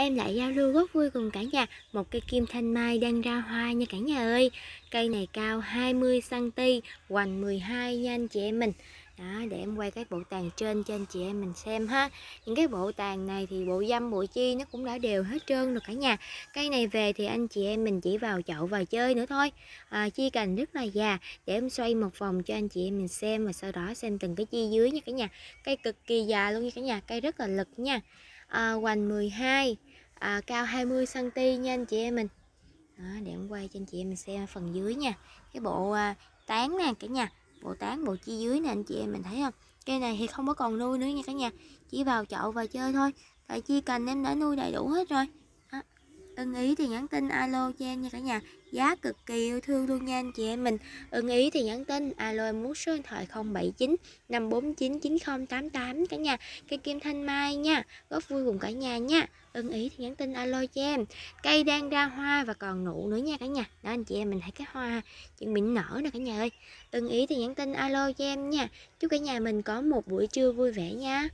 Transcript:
em lại giao lưu góp vui cùng cả nhà một cây kim thanh mai đang ra hoa nha cả nhà ơi cây này cao 20 cm hoành 12 nha anh chị em mình đó, để em quay cái bộ tàn trên cho anh chị em mình xem ha những cái bộ tàn này thì bộ dâm bộ chi nó cũng đã đều hết trơn rồi cả nhà cây này về thì anh chị em mình chỉ vào chậu và chơi nữa thôi à, chi cành rất là già để em xoay một vòng cho anh chị em mình xem và sau đó xem từng cái chi dưới nha cả nhà cây cực kỳ già luôn nha cả nhà cây rất là lực nha à, hoành 12 à, cao 20 cm nha anh chị em mình đó, để em quay cho anh chị em mình xem phần dưới nha cái bộ à, tán nè cả nhà bộ tán bộ chi dưới nè anh chị em mình thấy không cây này thì không có còn nuôi nữa nha cả nhà chỉ vào chậu và chơi thôi tại chi cành em đã nuôi đầy đủ hết rồi ưng ý thì nhắn tin alo cho em nha cả nhà giá cực kỳ yêu thương luôn nha anh chị em mình ưng ý thì nhắn tin alo em muốn số điện thoại 079 549 9088 cả nhà cây kim thanh mai nha góp vui cùng cả nhà nha ưng ý thì nhắn tin alo cho em cây đang ra hoa và còn nụ nữa nha cả nhà đó anh chị em mình thấy cái hoa chuẩn bị nở nè cả nhà ơi ưng ý thì nhắn tin alo cho em nha chúc cả nhà mình có một buổi trưa vui vẻ nha